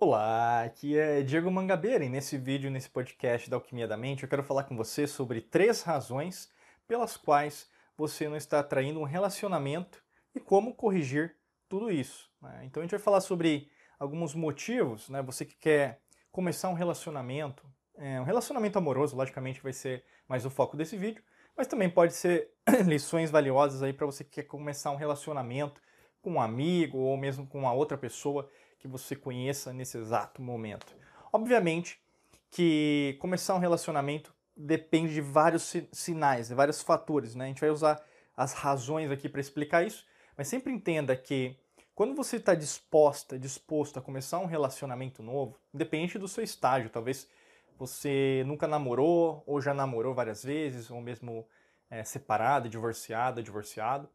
Olá, aqui é Diego Mangabeira e nesse vídeo, nesse podcast da Alquimia da Mente, eu quero falar com você sobre três razões pelas quais você não está atraindo um relacionamento e como corrigir tudo isso. Né? Então a gente vai falar sobre alguns motivos, né? Você que quer começar um relacionamento, é, um relacionamento amoroso, logicamente vai ser mais o foco desse vídeo, mas também pode ser lições valiosas aí para você que quer começar um relacionamento com um amigo ou mesmo com uma outra pessoa que você conheça nesse exato momento. Obviamente que começar um relacionamento depende de vários sinais, de vários fatores, né? A gente vai usar as razões aqui para explicar isso, mas sempre entenda que quando você está disposta, disposto a começar um relacionamento novo, independente do seu estágio, talvez você nunca namorou ou já namorou várias vezes, ou mesmo é, divorciada, divorciado,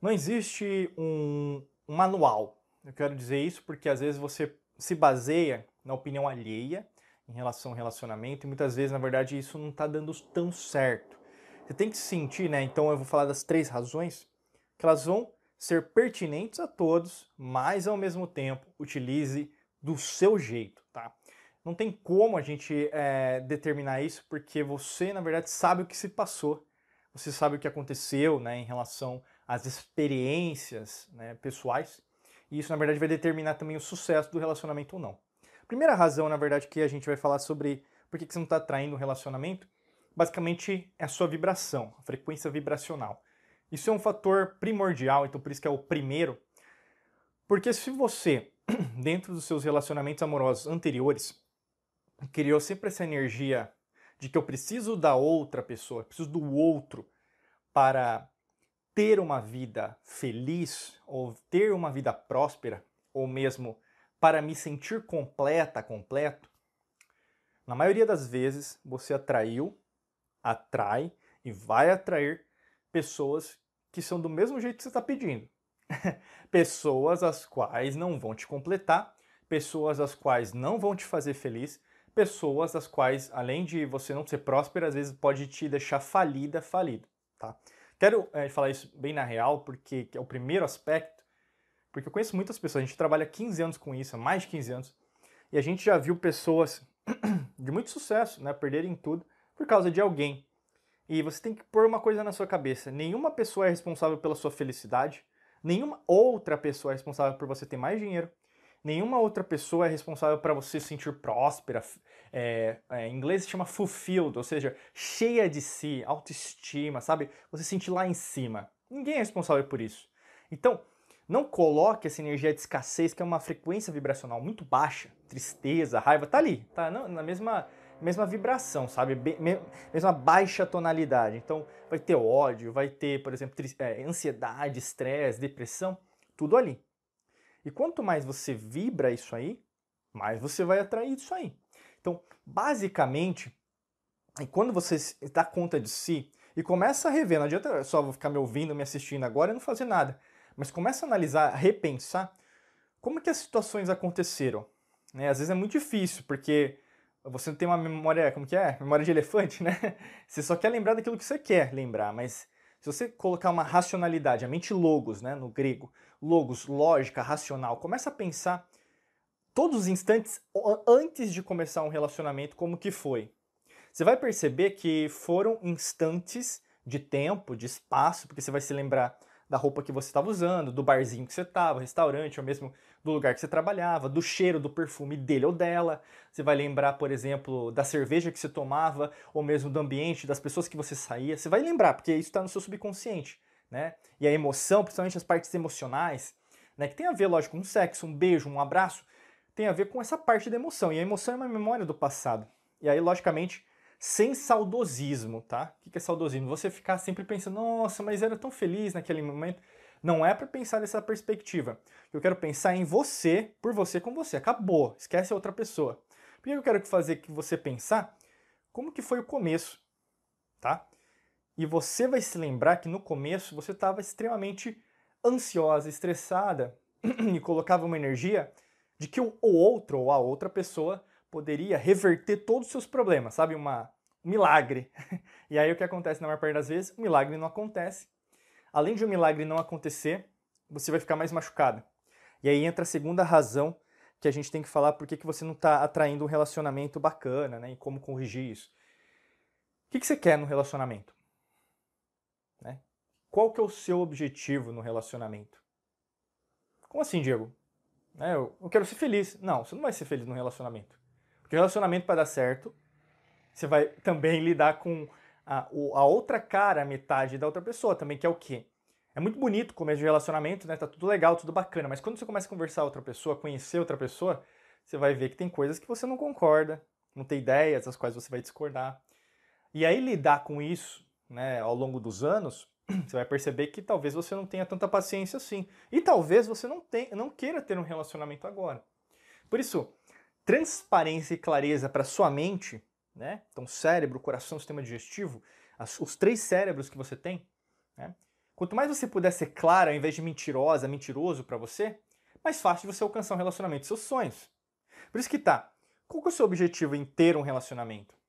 não existe um, um manual eu quero dizer isso porque às vezes você se baseia na opinião alheia em relação ao relacionamento e muitas vezes, na verdade, isso não está dando tão certo. Você tem que se sentir, né? Então eu vou falar das três razões que elas vão ser pertinentes a todos, mas ao mesmo tempo utilize do seu jeito, tá? Não tem como a gente é, determinar isso porque você, na verdade, sabe o que se passou, você sabe o que aconteceu, né, em relação às experiências né, pessoais e isso, na verdade, vai determinar também o sucesso do relacionamento ou não. A primeira razão, na verdade, que a gente vai falar sobre por que você não está atraindo um relacionamento, basicamente é a sua vibração, a frequência vibracional. Isso é um fator primordial, então por isso que é o primeiro. Porque se você, dentro dos seus relacionamentos amorosos anteriores, criou sempre essa energia de que eu preciso da outra pessoa, preciso do outro para ter uma vida feliz ou ter uma vida próspera ou mesmo para me sentir completa, completo, na maioria das vezes você atraiu, atrai e vai atrair pessoas que são do mesmo jeito que você está pedindo. pessoas as quais não vão te completar, pessoas as quais não vão te fazer feliz, pessoas as quais, além de você não ser próspera, às vezes pode te deixar falida, falido, tá? Quero é, falar isso bem na real, porque é o primeiro aspecto, porque eu conheço muitas pessoas, a gente trabalha 15 anos com isso, há mais de 15 anos, e a gente já viu pessoas de muito sucesso, né, perderem tudo por causa de alguém. E você tem que pôr uma coisa na sua cabeça: nenhuma pessoa é responsável pela sua felicidade, nenhuma outra pessoa é responsável por você ter mais dinheiro, Nenhuma outra pessoa é responsável para você sentir próspera. É, é, em inglês se chama fulfilled, ou seja, cheia de si, autoestima, sabe? Você sentir lá em cima. Ninguém é responsável por isso. Então, não coloque essa energia de escassez, que é uma frequência vibracional muito baixa. Tristeza, raiva, tá ali, tá na mesma, mesma vibração, sabe? Mesma baixa tonalidade. Então, vai ter ódio, vai ter, por exemplo, é, ansiedade, estresse, depressão, tudo ali. E quanto mais você vibra isso aí, mais você vai atrair isso aí. Então, basicamente, quando você dá conta de si e começa a rever, não adianta só ficar me ouvindo, me assistindo agora e não fazer nada, mas começa a analisar, a repensar como que as situações aconteceram. Né? Às vezes é muito difícil, porque você não tem uma memória, como que é? Memória de elefante, né? Você só quer lembrar daquilo que você quer lembrar, mas se você colocar uma racionalidade, a mente logos, né, no grego, logos, lógica, racional. Começa a pensar todos os instantes antes de começar um relacionamento como que foi. Você vai perceber que foram instantes de tempo, de espaço, porque você vai se lembrar da roupa que você estava usando, do barzinho que você estava, restaurante, ou mesmo do lugar que você trabalhava, do cheiro do perfume dele ou dela. Você vai lembrar, por exemplo, da cerveja que você tomava, ou mesmo do ambiente, das pessoas que você saía. Você vai lembrar, porque isso está no seu subconsciente né? E a emoção, principalmente as partes emocionais, né? Que tem a ver, lógico, com um sexo, um beijo, um abraço, tem a ver com essa parte da emoção. E a emoção é uma memória do passado. E aí, logicamente, sem saudosismo, tá? O que é saudosismo? Você ficar sempre pensando, nossa, mas era tão feliz naquele momento. Não é para pensar dessa perspectiva. Eu quero pensar é em você, por você, com você. Acabou. Esquece a outra pessoa. Por que eu quero fazer que você pensar como que foi o começo, tá? E você vai se lembrar que no começo você estava extremamente ansiosa, estressada e colocava uma energia de que o outro ou a outra pessoa poderia reverter todos os seus problemas, sabe? Uma, um milagre. E aí o que acontece na maior parte das vezes? O milagre não acontece. Além de um milagre não acontecer, você vai ficar mais machucada. E aí entra a segunda razão que a gente tem que falar por que, que você não está atraindo um relacionamento bacana, né? E como corrigir isso. O que, que você quer no relacionamento? qual que é o seu objetivo no relacionamento? Como assim, Diego? É, eu, eu quero ser feliz. Não, você não vai ser feliz no relacionamento. Porque o relacionamento para dar certo, você vai também lidar com a, a, outra cara, a metade da outra pessoa também, que é o quê? É muito bonito o começo de relacionamento, né? Tá tudo legal, tudo bacana, mas quando você começa a conversar com outra pessoa, conhecer outra pessoa, você vai ver que tem coisas que você não concorda, não tem ideias as quais você vai discordar. E aí lidar com isso, né, ao longo dos anos, você vai perceber que talvez você não tenha tanta paciência assim. E talvez você não, tenha, não queira ter um relacionamento agora. Por isso, transparência e clareza para sua mente, né? Então, cérebro, coração, sistema digestivo, as, os três cérebros que você tem, né? Quanto mais você puder ser clara ao invés de mentirosa, mentiroso para você, mais fácil você alcançar um relacionamento, seus sonhos. Por isso que tá. Qual que é o seu objetivo em ter um relacionamento?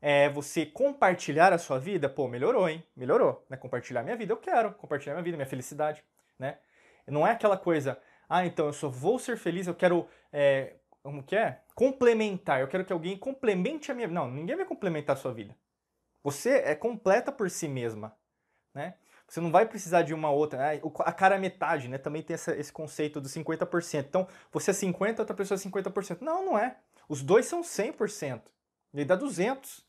é você compartilhar a sua vida, pô, melhorou, hein? Melhorou. Né? Compartilhar minha vida, eu quero. Compartilhar minha vida, minha felicidade, né? Não é aquela coisa, ah, então eu só vou ser feliz, eu quero, é, como que é? Complementar, eu quero que alguém complemente a minha vida. Não, ninguém vai complementar a sua vida. Você é completa por si mesma, né? Você não vai precisar de uma outra, né? a cara é metade, né? Também tem essa, esse conceito do 50%. Então, você é 50%, outra pessoa é 50%. Não, não é. Os dois são 100%. Ele dá 200.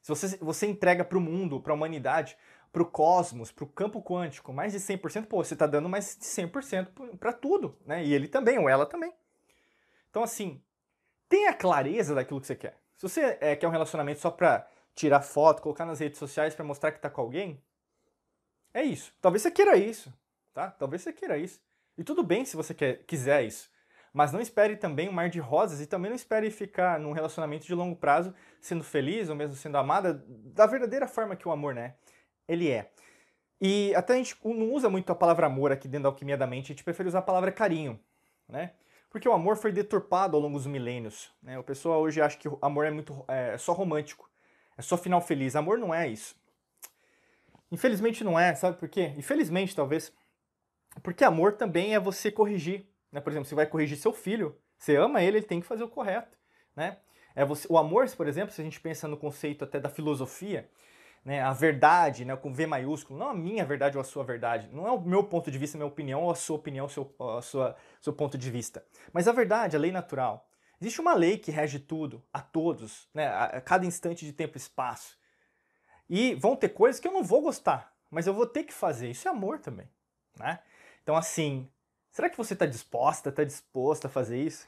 Se você, você entrega para o mundo, para a humanidade, para o cosmos, para o campo quântico, mais de 100%, pô, você está dando mais de 100% para tudo, né? E ele também, ou ela também. Então, assim, tenha clareza daquilo que você quer. Se você é, quer um relacionamento só para tirar foto, colocar nas redes sociais para mostrar que está com alguém, é isso. Talvez você queira isso, tá? Talvez você queira isso. E tudo bem se você quer, quiser isso. Mas não espere também um mar de rosas e também não espere ficar num relacionamento de longo prazo sendo feliz ou mesmo sendo amada da verdadeira forma que o amor, né? Ele é. E até a gente não usa muito a palavra amor aqui dentro da alquimia da mente, a gente prefere usar a palavra carinho, né? Porque o amor foi deturpado ao longo dos milênios. Né? O pessoal hoje acha que amor é muito é só romântico, é só final feliz. Amor não é isso. Infelizmente não é, sabe por quê? Infelizmente, talvez. Porque amor também é você corrigir, né? Por exemplo, você vai corrigir seu filho, você ama ele, ele tem que fazer o correto. Né? É você, o amor, por exemplo, se a gente pensa no conceito até da filosofia, né, a verdade, né, com V maiúsculo, não a minha verdade ou a sua verdade, não é o meu ponto de vista, é minha opinião, ou a sua opinião, seu, a sua, seu ponto de vista, mas a verdade, a lei natural. Existe uma lei que rege tudo, a todos, né, a, cada instante de tempo e espaço. E vão ter coisas que eu não vou gostar, mas eu vou ter que fazer. Isso é amor também, né? Então, assim, Será que você está disposta, está disposta a fazer isso?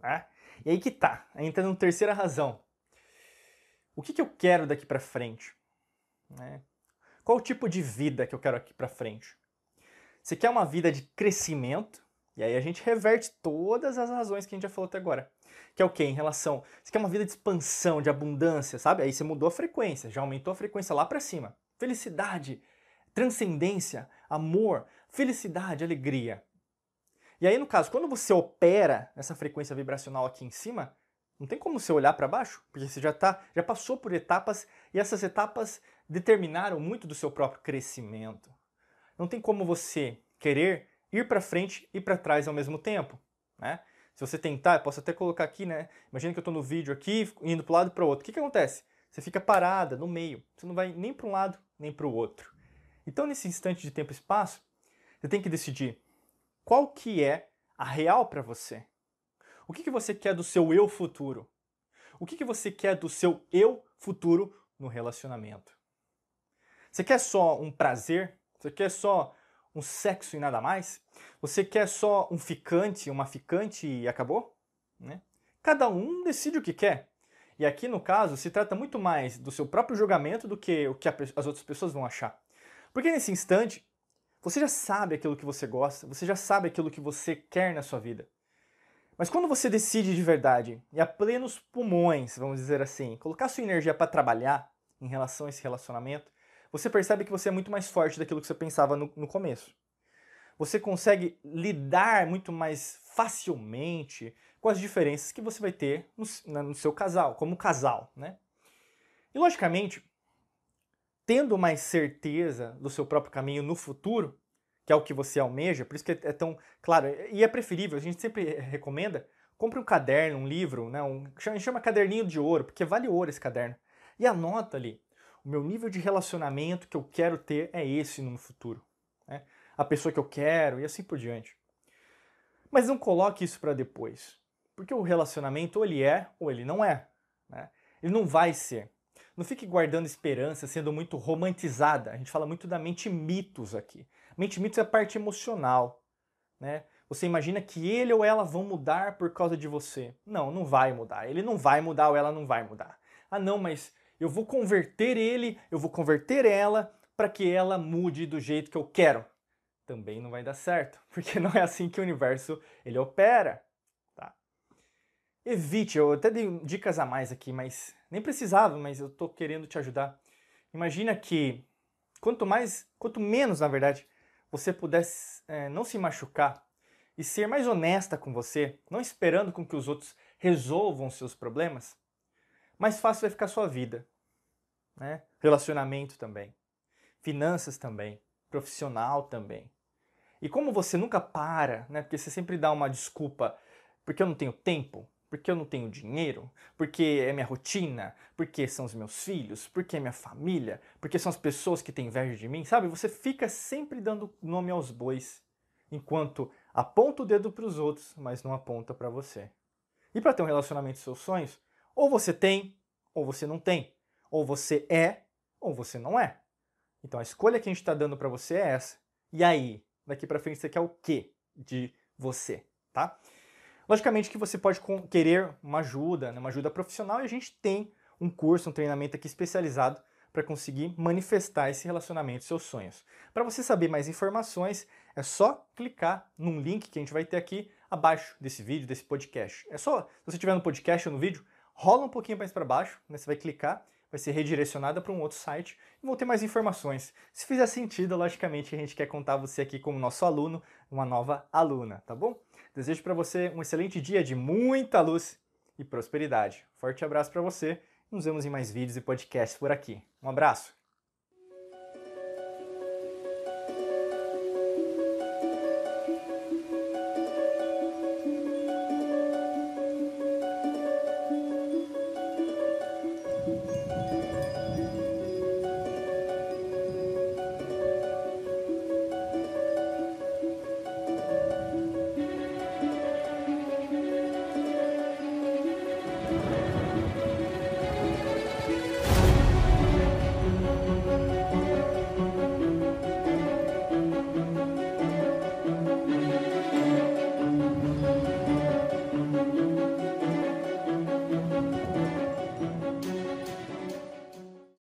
Né? E aí que tá, entra numa terceira razão. O que, que eu quero daqui para frente? Né? Qual o tipo de vida que eu quero aqui para frente? Você quer uma vida de crescimento? E aí a gente reverte todas as razões que a gente já falou até agora. Que é o quê? Em relação. Você quer uma vida de expansão, de abundância, sabe? Aí você mudou a frequência, já aumentou a frequência lá para cima. Felicidade, transcendência, amor, felicidade, alegria. E aí, no caso, quando você opera essa frequência vibracional aqui em cima, não tem como você olhar para baixo, porque você já, tá, já passou por etapas e essas etapas determinaram muito do seu próprio crescimento. Não tem como você querer ir para frente e para trás ao mesmo tempo, né? Se você tentar, eu posso até colocar aqui, né? Imagina que eu estou no vídeo aqui, indo para um lado e para o outro. O que, que acontece? Você fica parada no meio. Você não vai nem para um lado nem para o outro. Então, nesse instante de tempo e espaço, você tem que decidir qual que é a real para você? O que, que você quer do seu eu futuro? O que, que você quer do seu eu futuro no relacionamento? Você quer só um prazer? Você quer só um sexo e nada mais? Você quer só um ficante, uma ficante e acabou? Né? Cada um decide o que quer. E aqui, no caso, se trata muito mais do seu próprio julgamento do que o que as outras pessoas vão achar. Porque nesse instante, você já sabe aquilo que você gosta, você já sabe aquilo que você quer na sua vida. Mas quando você decide de verdade e a plenos pulmões, vamos dizer assim, colocar sua energia para trabalhar em relação a esse relacionamento, você percebe que você é muito mais forte daquilo que você pensava no, no começo. Você consegue lidar muito mais facilmente com as diferenças que você vai ter no, no seu casal, como casal, né? E logicamente, tendo mais certeza do seu próprio caminho no futuro, que é o que você almeja, por isso que é, é tão claro, e é preferível, a gente sempre recomenda, compre um caderno, um livro, né, um, chama, chama caderninho de ouro, porque vale ouro esse caderno, e anota ali, o meu nível de relacionamento que eu quero ter é esse no futuro, né? a pessoa que eu quero e assim por diante. Mas não coloque isso para depois, porque o relacionamento ou ele é ou ele não é, né? ele não vai ser. Não fique guardando esperança sendo muito romantizada. A gente fala muito da mente mitos aqui. Mente mitos é a parte emocional, né? Você imagina que ele ou ela vão mudar por causa de você. Não, não vai mudar. Ele não vai mudar ou ela não vai mudar. Ah, não, mas eu vou converter ele, eu vou converter ela para que ela mude do jeito que eu quero. Também não vai dar certo, porque não é assim que o universo ele opera, tá? Evite, eu até dei dicas a mais aqui, mas nem precisava, mas eu estou querendo te ajudar. Imagina que quanto mais, quanto menos, na verdade, você pudesse é, não se machucar e ser mais honesta com você, não esperando com que os outros resolvam seus problemas, mais fácil vai ficar a sua vida. Né? Relacionamento também, finanças também, profissional também. E como você nunca para, né? porque você sempre dá uma desculpa, porque eu não tenho tempo, porque eu não tenho dinheiro? Porque é minha rotina? Porque são os meus filhos? Porque é minha família? Porque são as pessoas que têm inveja de mim? Sabe? Você fica sempre dando nome aos bois, enquanto aponta o dedo para os outros, mas não aponta para você. E para ter um relacionamento de seus sonhos, ou você tem, ou você não tem. Ou você é, ou você não é. Então a escolha que a gente está dando para você é essa. E aí, daqui para frente você quer o que de você, tá? Logicamente que você pode querer uma ajuda, né, uma ajuda profissional, e a gente tem um curso, um treinamento aqui especializado para conseguir manifestar esse relacionamento, seus sonhos. Para você saber mais informações, é só clicar num link que a gente vai ter aqui abaixo desse vídeo, desse podcast. É só, se você estiver no podcast ou no vídeo, rola um pouquinho mais para baixo, né, você vai clicar vai ser redirecionada para um outro site e vão ter mais informações. Se fizer sentido, logicamente, a gente quer contar você aqui como nosso aluno, uma nova aluna, tá bom? Desejo para você um excelente dia de muita luz e prosperidade. Forte abraço para você. Nos vemos em mais vídeos e podcasts por aqui. Um abraço.